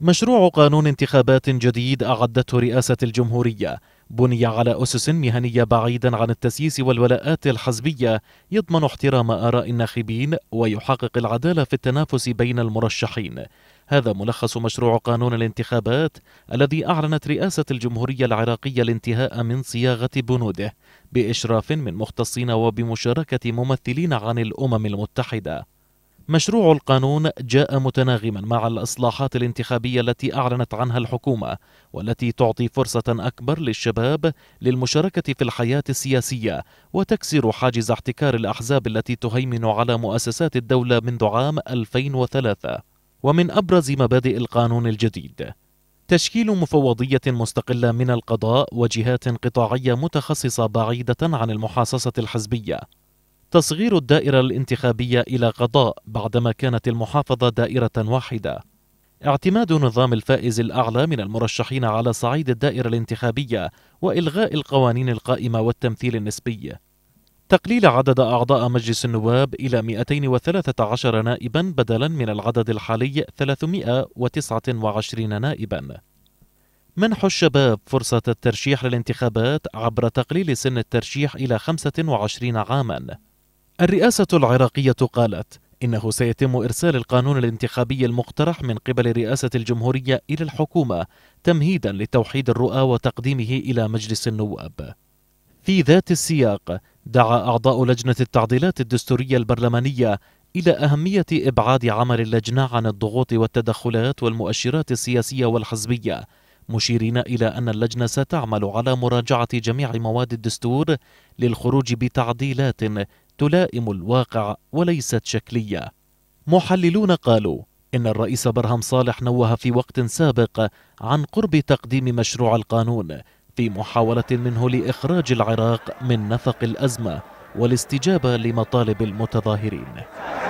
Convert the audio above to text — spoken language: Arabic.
مشروع قانون انتخابات جديد أعدته رئاسة الجمهورية بني على أسس مهنية بعيدا عن التسييس والولاءات الحزبية يضمن احترام آراء الناخبين ويحقق العدالة في التنافس بين المرشحين هذا ملخص مشروع قانون الانتخابات الذي أعلنت رئاسة الجمهورية العراقية الانتهاء من صياغة بنوده بإشراف من مختصين وبمشاركة ممثلين عن الأمم المتحدة مشروع القانون جاء متناغما مع الاصلاحات الانتخابيه التي اعلنت عنها الحكومه والتي تعطي فرصه اكبر للشباب للمشاركه في الحياه السياسيه وتكسر حاجز احتكار الاحزاب التي تهيمن على مؤسسات الدوله منذ عام 2003 ومن ابرز مبادئ القانون الجديد تشكيل مفوضية مستقلة من القضاء وجهات قطاعية متخصصة بعيدة عن المحاصصة الحزبية، تصغير الدائرة الانتخابية إلى قضاء بعدما كانت المحافظة دائرة واحدة اعتماد نظام الفائز الأعلى من المرشحين على صعيد الدائرة الانتخابية وإلغاء القوانين القائمة والتمثيل النسبي تقليل عدد أعضاء مجلس النواب إلى 213 نائبا بدلا من العدد الحالي 329 نائبا منح الشباب فرصة الترشيح للانتخابات عبر تقليل سن الترشيح إلى 25 عاماً الرئاسة العراقية قالت إنه سيتم إرسال القانون الانتخابي المقترح من قبل رئاسة الجمهورية إلى الحكومة تمهيدا لتوحيد الرؤى وتقديمه إلى مجلس النواب. في ذات السياق دعا أعضاء لجنة التعديلات الدستورية البرلمانية إلى أهمية إبعاد عمل اللجنة عن الضغوط والتدخلات والمؤشرات السياسية والحزبية مشيرين إلى أن اللجنة ستعمل على مراجعة جميع مواد الدستور للخروج بتعديلات تلائم الواقع وليست شكلية محللون قالوا إن الرئيس برهم صالح نوه في وقت سابق عن قرب تقديم مشروع القانون في محاولة منه لإخراج العراق من نفق الأزمة والاستجابة لمطالب المتظاهرين